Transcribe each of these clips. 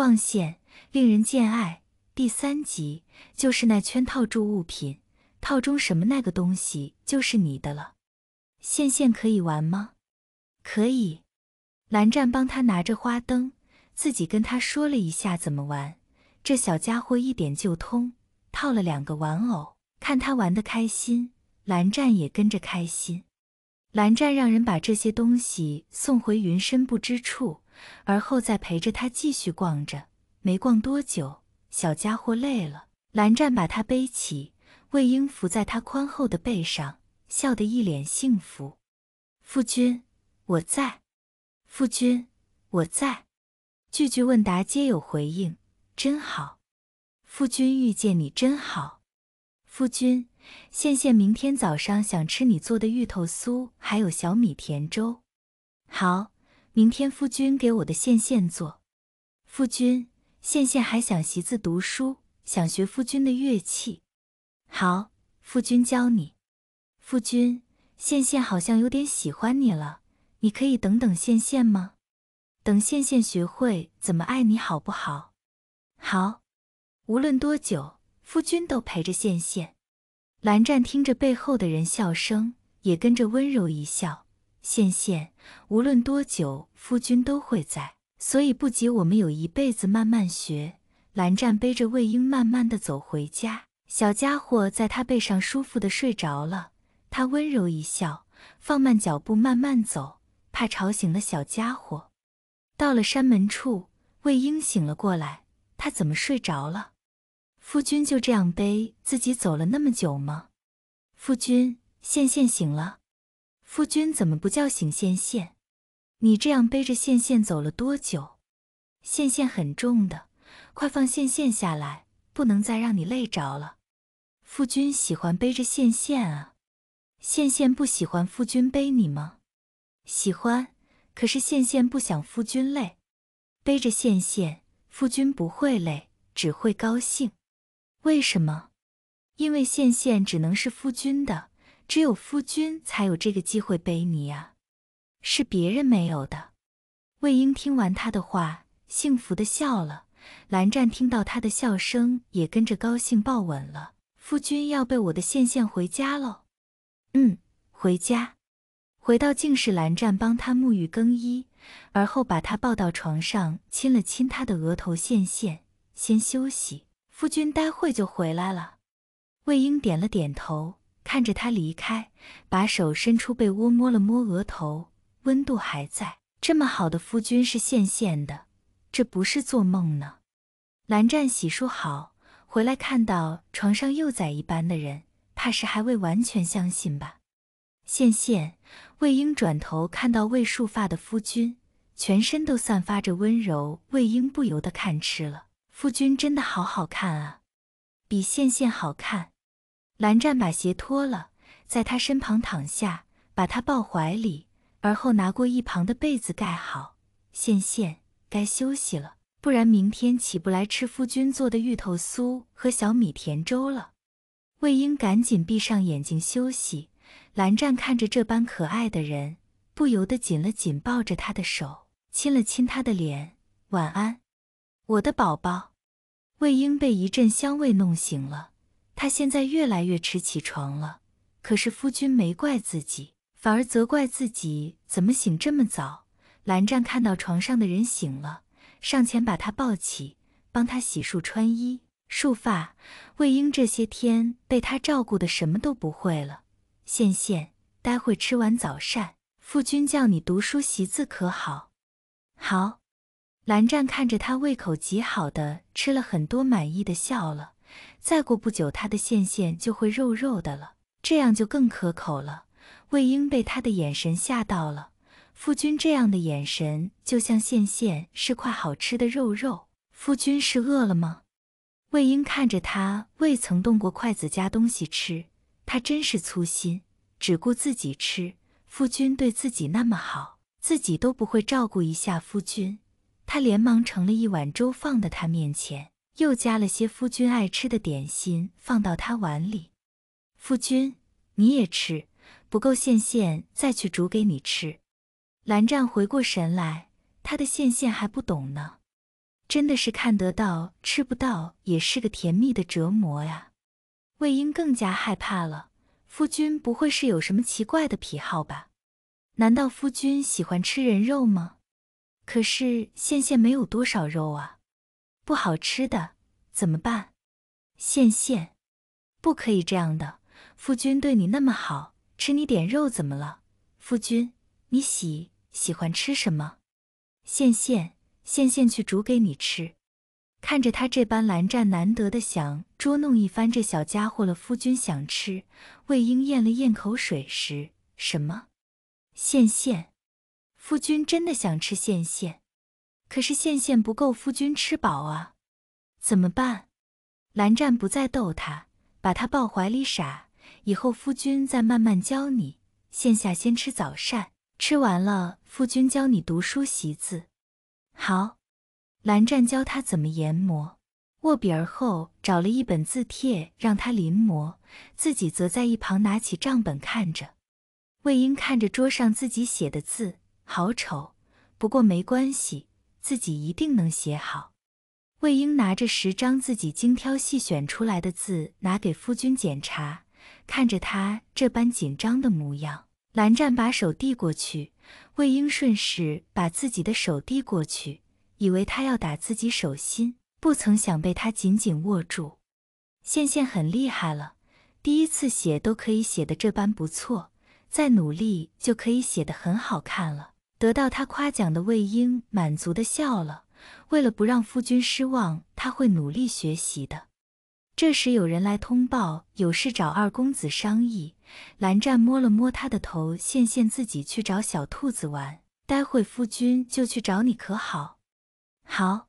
望线令人见爱，第三集就是那圈套住物品，套中什么那个东西就是你的了。线线可以玩吗？可以。蓝湛帮他拿着花灯，自己跟他说了一下怎么玩。这小家伙一点就通，套了两个玩偶，看他玩的开心，蓝湛也跟着开心。蓝湛让人把这些东西送回云深不知处。而后再陪着他继续逛着，没逛多久，小家伙累了，蓝湛把他背起，魏婴伏在他宽厚的背上，笑得一脸幸福。夫君，我在。夫君，我在。句句问答皆有回应，真好。夫君遇见你真好。夫君，羡羡明天早上想吃你做的芋头酥，还有小米甜粥。好。明天夫君给我的线线做。夫君，线线还想习字读书，想学夫君的乐器。好，夫君教你。夫君，线线好像有点喜欢你了，你可以等等线线吗？等线线学会怎么爱你，好不好？好，无论多久，夫君都陪着线线。蓝湛听着背后的人笑声，也跟着温柔一笑。羡羡，无论多久，夫君都会在，所以不急。我们有一辈子，慢慢学。蓝湛背着魏婴，慢慢的走回家，小家伙在他背上舒服的睡着了。他温柔一笑，放慢脚步，慢慢走，怕吵醒了小家伙。到了山门处，魏婴醒了过来，他怎么睡着了？夫君就这样背自己走了那么久吗？夫君，羡羡醒了。夫君怎么不叫醒线线？你这样背着线线走了多久？线线很重的，快放线线下来，不能再让你累着了。夫君喜欢背着线线啊，线线不喜欢夫君背你吗？喜欢，可是线线不想夫君累，背着线线，夫君不会累，只会高兴。为什么？因为线线只能是夫君的。只有夫君才有这个机会背你啊，是别人没有的。魏婴听完他的话，幸福的笑了。蓝湛听到他的笑声，也跟着高兴，抱稳了。夫君要背我的线线回家喽。嗯，回家。回到竟室，蓝湛帮他沐浴更衣，而后把他抱到床上，亲了亲他的额头。线线，先休息。夫君待会就回来了。魏婴点了点头。看着他离开，把手伸出被窝摸了摸额头，温度还在。这么好的夫君是羡羡的，这不是做梦呢。蓝湛洗漱好回来，看到床上幼崽一般的人，怕是还未完全相信吧。羡羡，魏婴转头看到魏束发的夫君，全身都散发着温柔，魏婴不由得看痴了。夫君真的好好看啊，比羡羡好看。蓝湛把鞋脱了，在他身旁躺下，把他抱怀里，而后拿过一旁的被子盖好。羡羡，该休息了，不然明天起不来吃夫君做的芋头酥和小米甜粥了。魏婴赶紧闭上眼睛休息。蓝湛看着这般可爱的人，不由得紧了紧抱着他的手，亲了亲他的脸，晚安，我的宝宝。魏婴被一阵香味弄醒了。他现在越来越迟起床了，可是夫君没怪自己，反而责怪自己怎么醒这么早。蓝湛看到床上的人醒了，上前把他抱起，帮他洗漱、穿衣、束发。魏婴这些天被他照顾的什么都不会了。羡羡，待会吃完早膳，夫君叫你读书习字，可好？好。蓝湛看着他胃口极好，的吃了很多，满意的笑了。再过不久，他的线线就会肉肉的了，这样就更可口了。魏婴被他的眼神吓到了，夫君这样的眼神，就像线线是块好吃的肉肉。夫君是饿了吗？魏婴看着他未曾动过筷子夹东西吃，他真是粗心，只顾自己吃。夫君对自己那么好，自己都不会照顾一下夫君。他连忙盛了一碗粥放在他面前。又加了些夫君爱吃的点心放到他碗里，夫君你也吃，不够羡羡再去煮给你吃。蓝湛回过神来，他的羡羡还不懂呢，真的是看得到吃不到也是个甜蜜的折磨呀。魏婴更加害怕了，夫君不会是有什么奇怪的癖好吧？难道夫君喜欢吃人肉吗？可是羡羡没有多少肉啊。不好吃的怎么办，羡羡，不可以这样的。夫君对你那么好吃，你点肉怎么了？夫君，你喜喜欢吃什么？羡羡，羡羡去煮给你吃。看着他这般，蓝湛难得的想捉弄一番这小家伙了。夫君想吃，魏婴咽了咽口水，时，什么？羡羡，夫君真的想吃羡羡？可是线线不够夫君吃饱啊，怎么办？蓝湛不再逗他，把他抱怀里傻。以后夫君再慢慢教你。线下先吃早膳，吃完了夫君教你读书习字。好。蓝湛教他怎么研磨，握笔儿后找了一本字帖让他临摹，自己则在一旁拿起账本看着。魏婴看着桌上自己写的字，好丑，不过没关系。自己一定能写好。魏婴拿着十张自己精挑细选出来的字，拿给夫君检查。看着他这般紧张的模样，蓝湛把手递过去，魏婴顺势把自己的手递过去，以为他要打自己手心，不曾想被他紧紧握住。羡羡很厉害了，第一次写都可以写的这般不错，再努力就可以写的很好看了。得到他夸奖的魏婴满足的笑了。为了不让夫君失望，他会努力学习的。这时有人来通报，有事找二公子商议。蓝湛摸了摸他的头，羡羡自己去找小兔子玩，待会夫君就去找你，可好？好。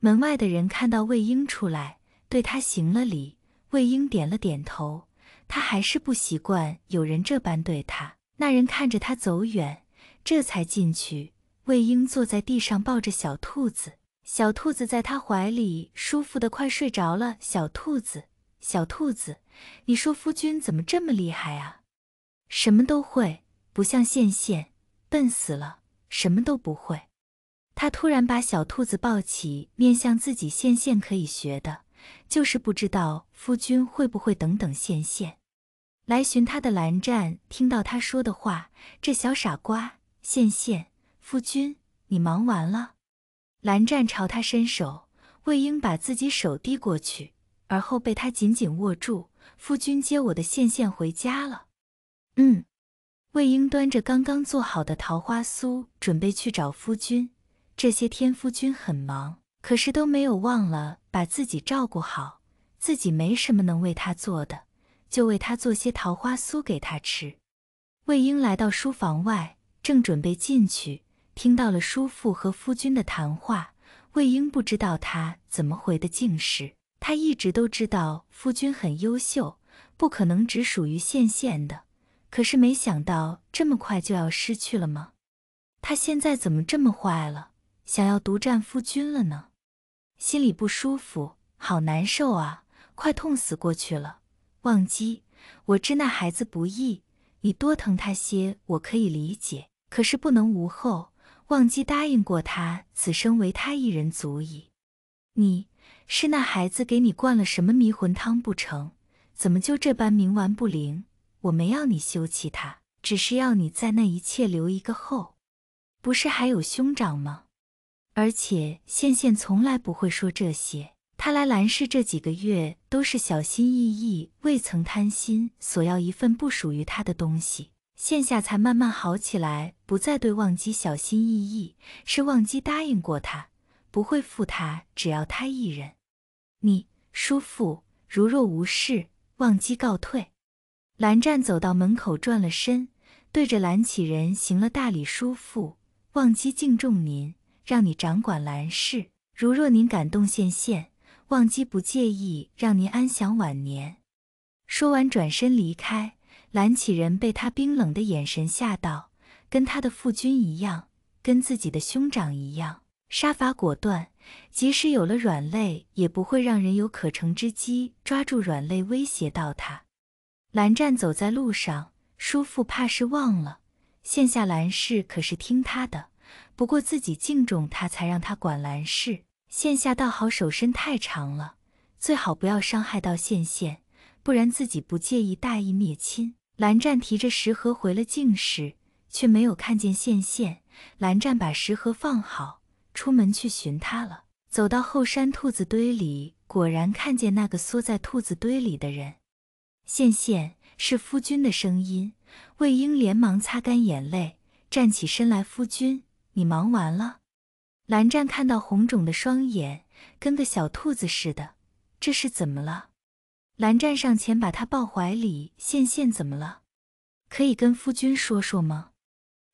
门外的人看到魏婴出来，对他行了礼。魏婴点了点头，他还是不习惯有人这般对他。那人看着他走远。这才进去，魏婴坐在地上抱着小兔子，小兔子在他怀里舒服的快睡着了。小兔子，小兔子，你说夫君怎么这么厉害啊？什么都会，不像羡羡，笨死了，什么都不会。他突然把小兔子抱起，面向自己。羡羡可以学的，就是不知道夫君会不会等等羡羡。来寻他的蓝湛听到他说的话，这小傻瓜。羡羡，夫君，你忙完了？蓝湛朝他伸手，魏婴把自己手递过去，而后被他紧紧握住。夫君接我的线线回家了。嗯。魏婴端着刚刚做好的桃花酥，准备去找夫君。这些天夫君很忙，可是都没有忘了把自己照顾好。自己没什么能为他做的，就为他做些桃花酥给他吃。魏婴来到书房外。正准备进去，听到了叔父和夫君的谈话。魏婴不知道他怎么回的进士，他一直都知道夫君很优秀，不可能只属于县县的。可是没想到这么快就要失去了吗？他现在怎么这么坏了，想要独占夫君了呢？心里不舒服，好难受啊，快痛死过去了。忘机，我知那孩子不易，你多疼他些，我可以理解。可是不能无后，忘机答应过他，此生唯他一人足矣。你是那孩子给你灌了什么迷魂汤不成？怎么就这般冥顽不灵？我没要你休弃他，只是要你在那一切留一个后。不是还有兄长吗？而且羡羡从来不会说这些，他来兰氏这几个月都是小心翼翼，未曾贪心索要一份不属于他的东西。现下才慢慢好起来，不再对忘机小心翼翼。是忘机答应过他，不会负他，只要他一人。你叔父如若无事，忘机告退。蓝湛走到门口，转了身，对着蓝启仁行了大礼：“叔父，忘机敬重您，让你掌管蓝氏。如若您感动县线，忘机不介意让您安享晚年。”说完，转身离开。蓝启仁被他冰冷的眼神吓到，跟他的父君一样，跟自己的兄长一样，杀伐果断。即使有了软肋，也不会让人有可乘之机，抓住软肋威胁到他。蓝湛走在路上，叔父怕是忘了，现下蓝氏可是听他的。不过自己敬重他，才让他管蓝氏。现下倒好，手伸太长了，最好不要伤害到现现，不然自己不介意大义灭亲。蓝湛提着食盒回了静室，却没有看见羡羡。蓝湛把食盒放好，出门去寻她了。走到后山兔子堆里，果然看见那个缩在兔子堆里的人。羡羡，是夫君的声音。魏婴连忙擦干眼泪，站起身来：“夫君，你忙完了？”蓝湛看到红肿的双眼，跟个小兔子似的，这是怎么了？蓝湛上前把她抱怀里，羡羡怎么了？可以跟夫君说说吗？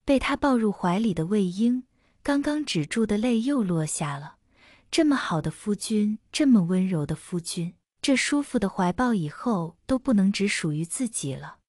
被他抱入怀里的魏婴，刚刚止住的泪又落下了。这么好的夫君，这么温柔的夫君，这舒服的怀抱以后都不能只属于自己了。